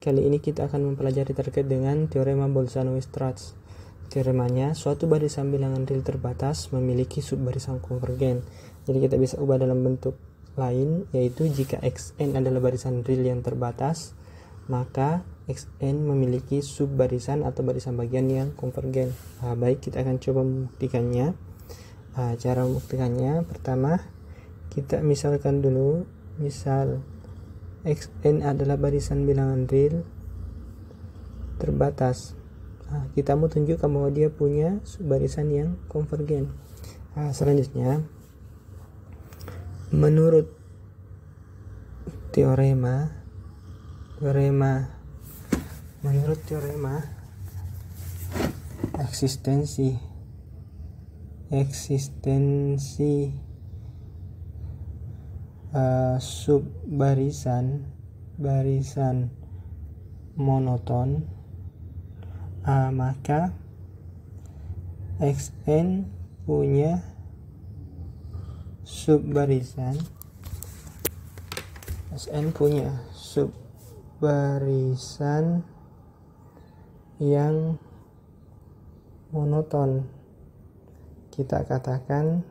Kali ini kita akan mempelajari terkait dengan teorema Bolzano-Strauss. Teoremanya, suatu barisan bilangan real terbatas memiliki subbarisan konvergen. Jadi kita bisa ubah dalam bentuk lain, yaitu jika xn adalah barisan real yang terbatas, maka xn memiliki subbarisan atau barisan bagian yang konvergen. Nah, baik, kita akan coba membuktikannya. Nah, cara membuktikannya, pertama, kita misalkan dulu, misal XN adalah barisan bilangan real terbatas. Nah, kita mau tunjukkan bahwa dia punya barisan yang konvergen. Nah, selanjutnya, menurut teorema, teorema, menurut teorema eksistensi, eksistensi uh, sub barisan barisan monoton uh, maka xn punya sub barisan xn punya sub barisan yang monoton kita katakan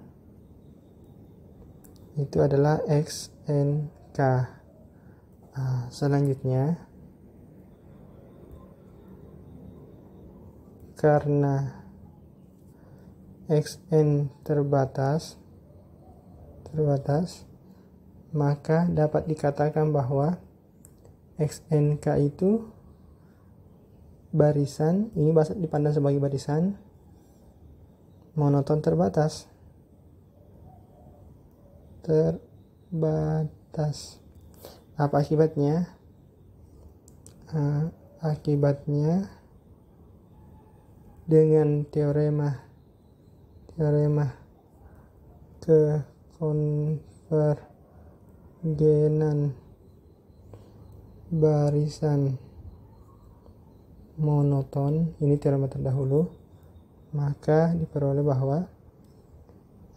itu adalah X, N, K. Nah, selanjutnya, karena xn terbatas, terbatas, maka dapat dikatakan bahwa xnk itu barisan, ini dipandang sebagai barisan monoton terbatas terbatas. Apa akibatnya? Uh, akibatnya dengan teorema teorema konvergenan barisan monoton ini teorema terdahulu maka diperoleh bahwa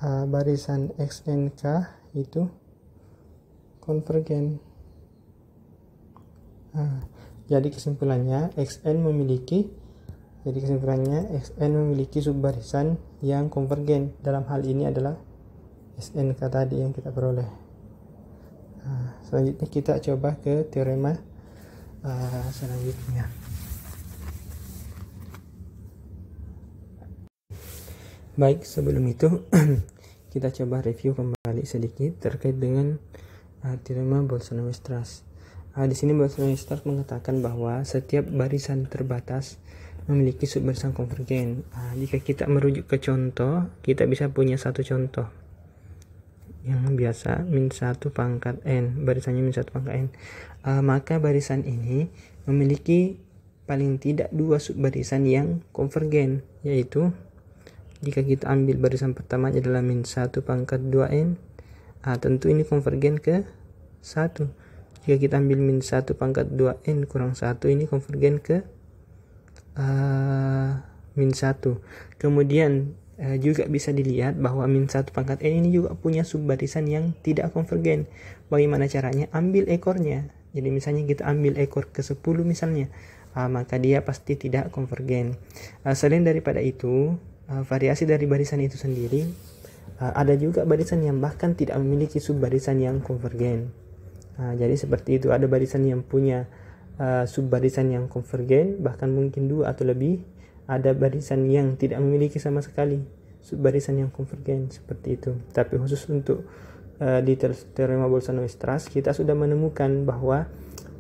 uh, barisan X dan K itu konvergen. Nah, jadi kesimpulannya Xn memiliki jadi kesimpulannya Xn memiliki subbarisan yang konvergen. Dalam hal ini adalah SNK tadi yang kita peroleh. Nah, selanjutnya kita coba ke teorema uh, selanjutnya. Baik, sebelum itu kita coba review kembali sedikit terkait dengan uh, ah, teorema Bolzano Trust. Uh, ah, di sini Bolsonaro Trust mengatakan bahwa setiap barisan terbatas memiliki subbarisan konvergen. Uh, ah, jika kita merujuk ke contoh, kita bisa punya satu contoh yang biasa min 1 pangkat n barisannya min 1 pangkat n uh, maka barisan ini memiliki paling tidak dua sub yang konvergen yaitu jika kita ambil barisan pertamanya adalah min 1 pangkat 2n, nah, tentu ini konvergen ke 1. Jika kita ambil min 1 pangkat 2n kurang 1, ini konvergen ke uh, min 1. Kemudian uh, juga bisa dilihat bahwa min 1 pangkat n ini juga punya subbarisan yang tidak konvergen. Bagaimana caranya? Ambil ekornya. Jadi misalnya kita ambil ekor ke-10 misalnya, uh, maka dia pasti tidak konvergen. Uh, selain daripada itu, Eh, variasi dari barisan itu sendiri uh, ada juga barisan yang bahkan tidak memiliki sub barisan yang konvergen uh, jadi seperti itu ada barisan yang punya uh, sub barisan yang konvergen bahkan mungkin dua atau lebih ada barisan yang tidak memiliki sama sekali sub barisan yang konvergen seperti itu tapi khusus untuk uh, di teorema Bolzano-Stras kita sudah menemukan bahwa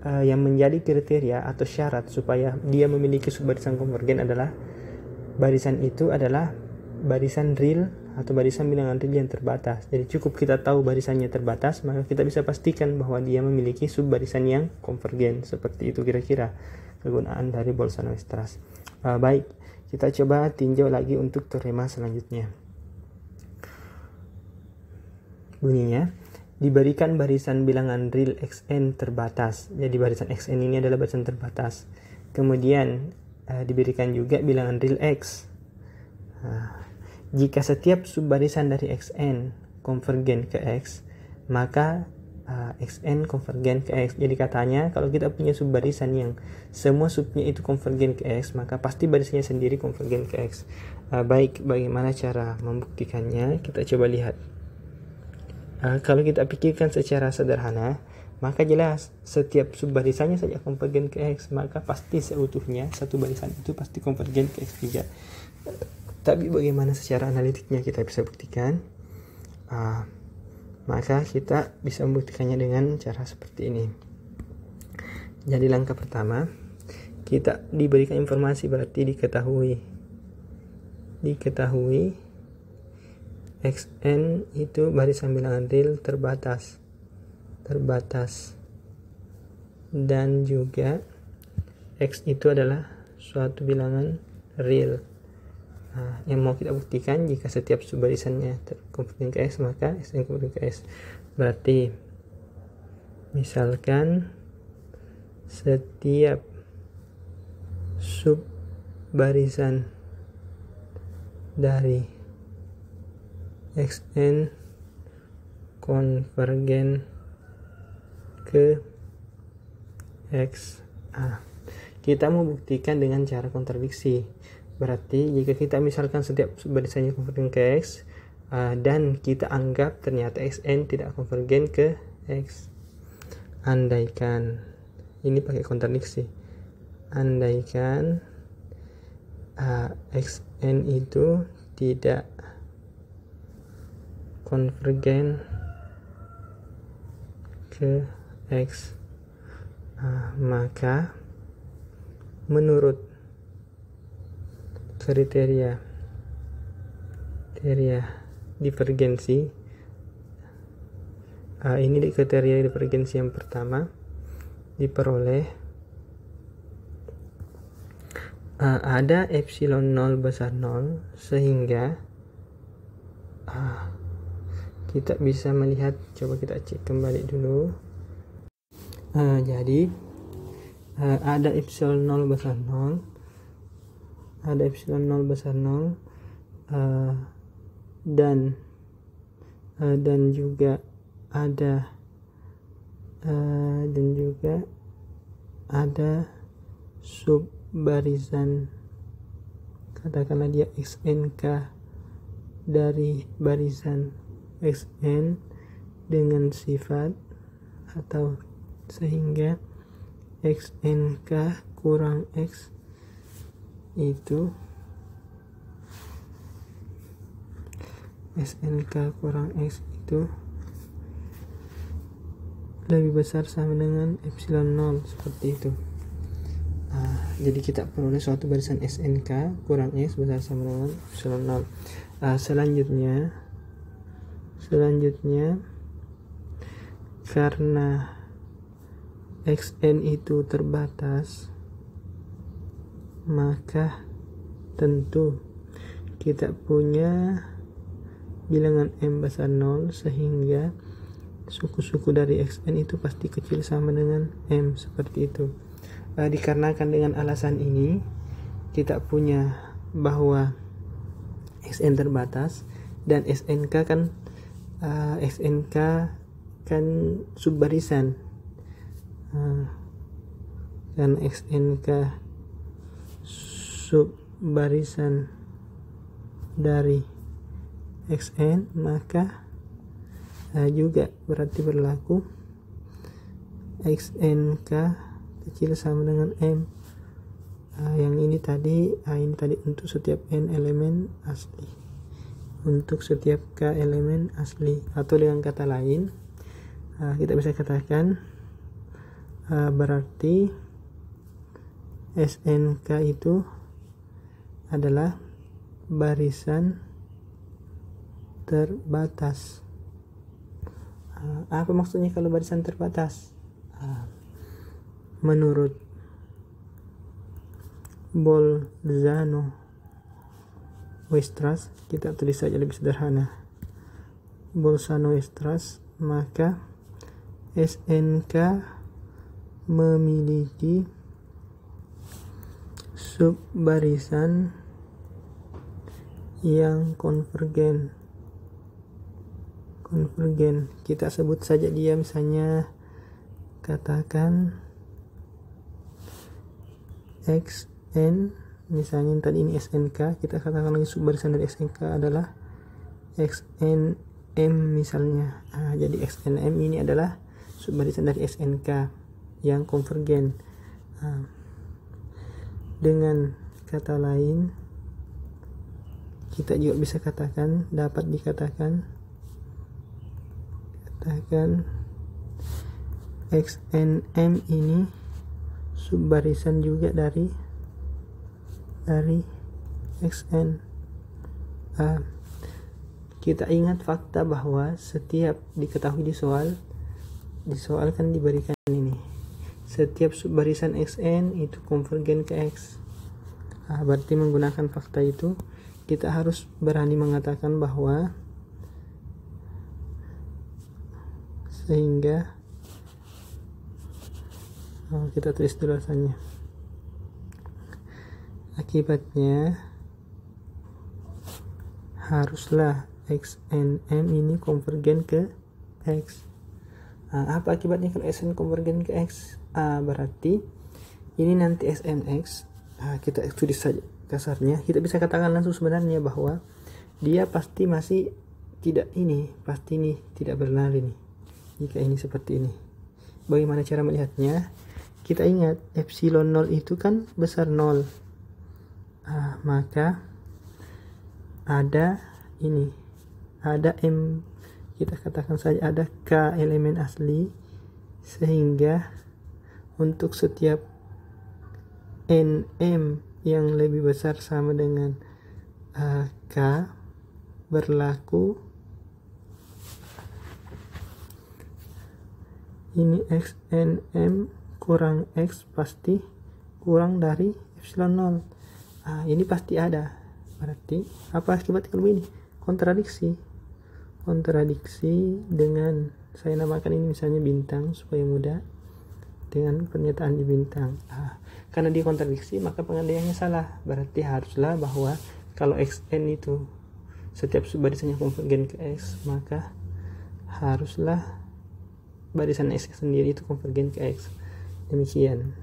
uh, yang menjadi kriteria atau syarat supaya dia memiliki subbarisan konvergen adalah barisan itu adalah barisan real atau barisan bilangan real yang terbatas. Jadi cukup kita tahu barisannya terbatas, maka kita bisa pastikan bahwa dia memiliki sub yang konvergen. Seperti itu kira-kira kegunaan dari Bolzano-Weierstrass. Uh, ah, baik, kita coba tinjau lagi untuk terima selanjutnya. Bunyinya, diberikan barisan bilangan real xn terbatas. Jadi barisan xn ini adalah barisan terbatas. Kemudian uh, diberikan juga bilangan real X. Nah, jika setiap subbarisan dari Xn konvergen ke X, maka uh, Xn konvergen ke X. Jadi katanya kalau kita punya subbarisan yang semua subnya itu konvergen ke X, maka pasti barisnya sendiri konvergen ke X. Uh, baik, bagaimana cara membuktikannya? Kita coba lihat. Uh, kalau kita pikirkan secara sederhana, maka jelas setiap subbarisannya saja konvergen ke X maka pasti seutuhnya satu barisan itu pasti konvergen ke x juga. tapi bagaimana secara analitiknya kita bisa buktikan uh, maka kita bisa membuktikannya dengan cara seperti ini jadi langkah pertama kita diberikan informasi berarti diketahui diketahui xn itu barisan bilangan real terbatas terbatas dan juga X itu adalah suatu bilangan real nah, yang mau kita buktikan jika setiap subbarisannya terkumpulkan ke s maka s yang ke s berarti misalkan setiap sub barisan dari xn konvergen ke X A. Ah. Kita membuktikan dengan cara kontradiksi. Berarti jika kita misalkan setiap barisannya konvergen ke X A, ah, dan kita anggap ternyata Xn tidak konvergen ke X. Andaikan ini pakai kontradiksi. Andaikan A, ah, Xn itu tidak konvergen ke X nah, maka menurut kriteria kriteria divergensi uh, ini di kriteria divergensi yang pertama diperoleh uh, ada epsilon 0 besar 0 sehingga uh, kita bisa melihat coba kita cek kembali dulu uh, jadi uh, ada epsilon 0 besar 0 ada epsilon 0 besar 0 uh, eh, dan uh, dan juga ada uh, dan juga ada sub barisan katakanlah dia xnk dari barisan xn dengan sifat atau sehingga xnk kurang x itu SNK kurang X itu lebih besar sama dengan epsilon 0 seperti itu nah, jadi kita peroleh suatu barisan SNK kurang X besar sama dengan epsilon 0 nah, selanjutnya selanjutnya karena xn itu terbatas maka tentu kita punya bilangan m besar 0 sehingga suku-suku dari xn itu pasti kecil sama dengan m seperti itu e, dikarenakan dengan alasan ini kita punya bahwa xn terbatas dan snk kan uh, eh, snk kan subbarisan Hmm. Dan xn xnk sub barisan dari xn maka eh, juga berarti berlaku xn k kecil sama dengan m eh, yang ini tadi A eh, ini tadi untuk setiap n elemen asli untuk setiap k elemen asli atau dengan kata lain kita bisa katakan berarti SNK itu adalah barisan terbatas ah, apa maksudnya kalau barisan terbatas ah, menurut Bolzano Westras kita tulis saja lebih sederhana Bolzano Westras maka SNK memiliki sub barisan yang konvergen konvergen kita sebut saja dia misalnya katakan xn misalnya tadi ini snk kita katakan lagi subbarisan dari snk adalah M misalnya nah, jadi xnm ini adalah subbarisan dari snk yang konvergen. Ah. dengan kata lain, kita juga bisa katakan dapat dikatakan katakan xnm ini subbarisan juga dari dari xn uh, ah. kita ingat fakta bahwa setiap diketahui di soal di soal kan diberikan setiap barisan xn itu konvergen ke x nah, berarti menggunakan fakta itu kita harus berani mengatakan bahwa sehingga nah, kita tulis dulu rasanya akibatnya haruslah m ini konvergen ke x nah, apa akibatnya kalau xn konvergen ke x A ah, berarti ini nanti smx nah, kita studi saja kasarnya kita bisa katakan langsung sebenarnya bahwa dia pasti masih tidak ini pasti ini tidak berlari nih jika ini seperti ini bagaimana cara melihatnya kita ingat epsilon 0 itu kan besar 0 nah, maka ada ini ada M kita katakan saja ada K elemen asli sehingga untuk setiap NM yang lebih besar sama dengan uh, K berlaku ini X NM kurang X pasti kurang dari epsilon 0 uh, ah, ini pasti ada berarti apa akibat kalau ini kontradiksi kontradiksi dengan saya namakan ini misalnya bintang supaya mudah dengan pernyataan di bintang A. Karena dia kontradiksi, maka pengandaiannya salah. Berarti haruslah bahwa kalau xn itu setiap subbarisannya konvergen ke x, maka haruslah barisan x sendiri itu konvergen ke x. Demikian.